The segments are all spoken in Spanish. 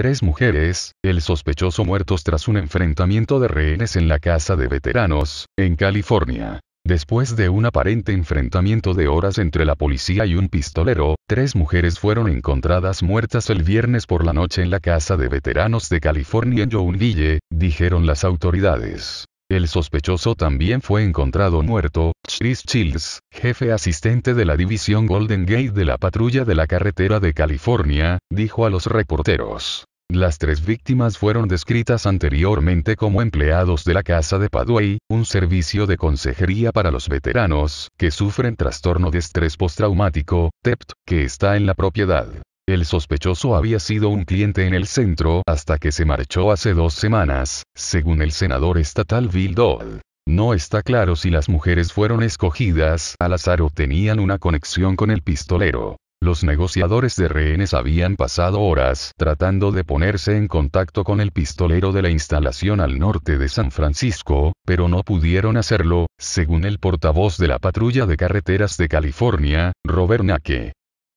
tres mujeres, el sospechoso muertos tras un enfrentamiento de rehenes en la casa de veteranos, en California. Después de un aparente enfrentamiento de horas entre la policía y un pistolero, tres mujeres fueron encontradas muertas el viernes por la noche en la casa de veteranos de California en Jounville, dijeron las autoridades. El sospechoso también fue encontrado muerto, Chris Childs, jefe asistente de la división Golden Gate de la patrulla de la carretera de California, dijo a los reporteros. Las tres víctimas fueron descritas anteriormente como empleados de la Casa de Padway, un servicio de consejería para los veteranos que sufren trastorno de estrés postraumático, TEPT, e que está en la propiedad. El sospechoso había sido un cliente en el centro hasta que se marchó hace dos semanas, según el senador estatal Bill Dodd. No está claro si las mujeres fueron escogidas al azar o tenían una conexión con el pistolero. Los negociadores de rehenes habían pasado horas tratando de ponerse en contacto con el pistolero de la instalación al norte de San Francisco, pero no pudieron hacerlo, según el portavoz de la patrulla de carreteras de California, Robert Nake.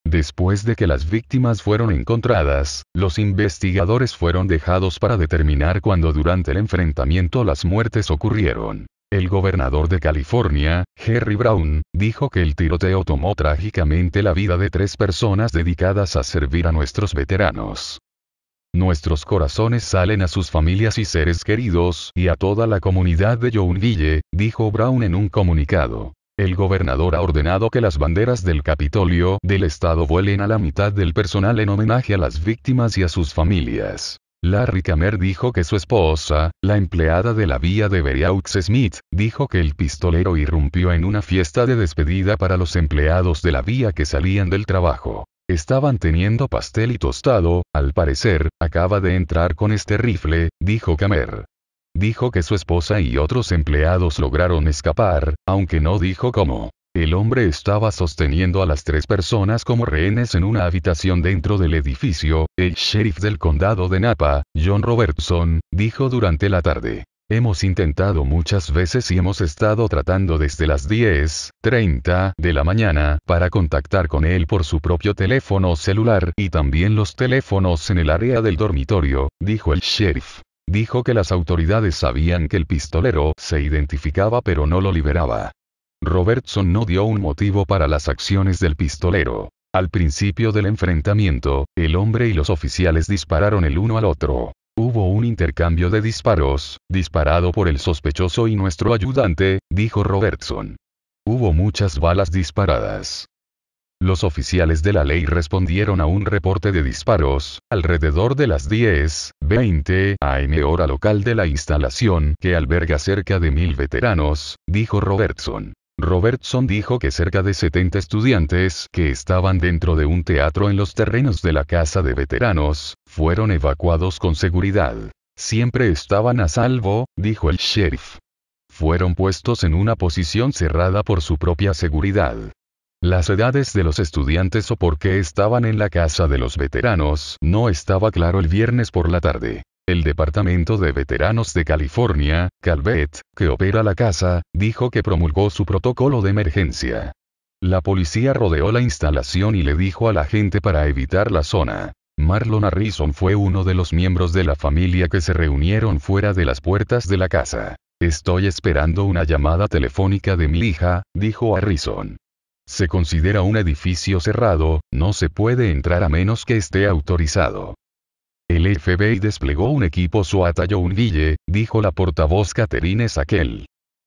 Después de que las víctimas fueron encontradas, los investigadores fueron dejados para determinar cuándo durante el enfrentamiento las muertes ocurrieron. El gobernador de California, Jerry Brown, dijo que el tiroteo tomó trágicamente la vida de tres personas dedicadas a servir a nuestros veteranos. Nuestros corazones salen a sus familias y seres queridos y a toda la comunidad de Yountville, dijo Brown en un comunicado. El gobernador ha ordenado que las banderas del Capitolio del Estado vuelen a la mitad del personal en homenaje a las víctimas y a sus familias. Larry Kamer dijo que su esposa, la empleada de la vía de Beriaux Smith, dijo que el pistolero irrumpió en una fiesta de despedida para los empleados de la vía que salían del trabajo. Estaban teniendo pastel y tostado, al parecer, acaba de entrar con este rifle, dijo Camer. Dijo que su esposa y otros empleados lograron escapar, aunque no dijo cómo. El hombre estaba sosteniendo a las tres personas como rehenes en una habitación dentro del edificio, el sheriff del condado de Napa, John Robertson, dijo durante la tarde. Hemos intentado muchas veces y hemos estado tratando desde las 10.30 de la mañana para contactar con él por su propio teléfono celular y también los teléfonos en el área del dormitorio, dijo el sheriff. Dijo que las autoridades sabían que el pistolero se identificaba pero no lo liberaba. Robertson no dio un motivo para las acciones del pistolero. Al principio del enfrentamiento, el hombre y los oficiales dispararon el uno al otro. Hubo un intercambio de disparos, disparado por el sospechoso y nuestro ayudante, dijo Robertson. Hubo muchas balas disparadas. Los oficiales de la ley respondieron a un reporte de disparos, alrededor de las 10:20 20 AM hora local de la instalación que alberga cerca de mil veteranos, dijo Robertson. Robertson dijo que cerca de 70 estudiantes que estaban dentro de un teatro en los terrenos de la casa de veteranos, fueron evacuados con seguridad. Siempre estaban a salvo, dijo el sheriff. Fueron puestos en una posición cerrada por su propia seguridad. Las edades de los estudiantes o por qué estaban en la casa de los veteranos no estaba claro el viernes por la tarde. El Departamento de Veteranos de California, Calvet, que opera la casa, dijo que promulgó su protocolo de emergencia. La policía rodeó la instalación y le dijo a la gente para evitar la zona. Marlon Harrison fue uno de los miembros de la familia que se reunieron fuera de las puertas de la casa. Estoy esperando una llamada telefónica de mi hija, dijo Harrison. Se considera un edificio cerrado, no se puede entrar a menos que esté autorizado. El FBI desplegó un equipo SWAT a Guille, dijo la portavoz Catherine Saquel.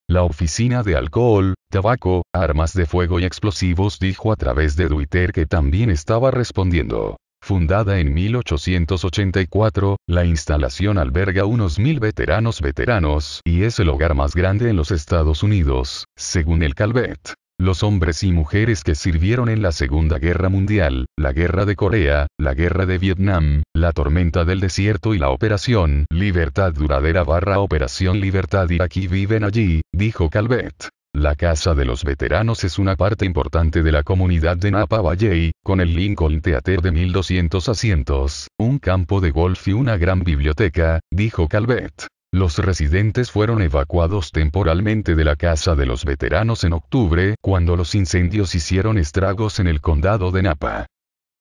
La oficina de alcohol, tabaco, armas de fuego y explosivos dijo a través de Twitter que también estaba respondiendo. Fundada en 1884, la instalación alberga unos mil veteranos veteranos y es el hogar más grande en los Estados Unidos, según el Calvet. Los hombres y mujeres que sirvieron en la Segunda Guerra Mundial, la Guerra de Corea, la Guerra de Vietnam, la Tormenta del Desierto y la Operación Libertad Duradera barra Operación Libertad Iraquí viven allí, dijo Calvet. La Casa de los Veteranos es una parte importante de la comunidad de Napa Valley, con el Lincoln Theater de 1200 asientos, un campo de golf y una gran biblioteca, dijo Calvet. Los residentes fueron evacuados temporalmente de la casa de los veteranos en octubre, cuando los incendios hicieron estragos en el condado de Napa.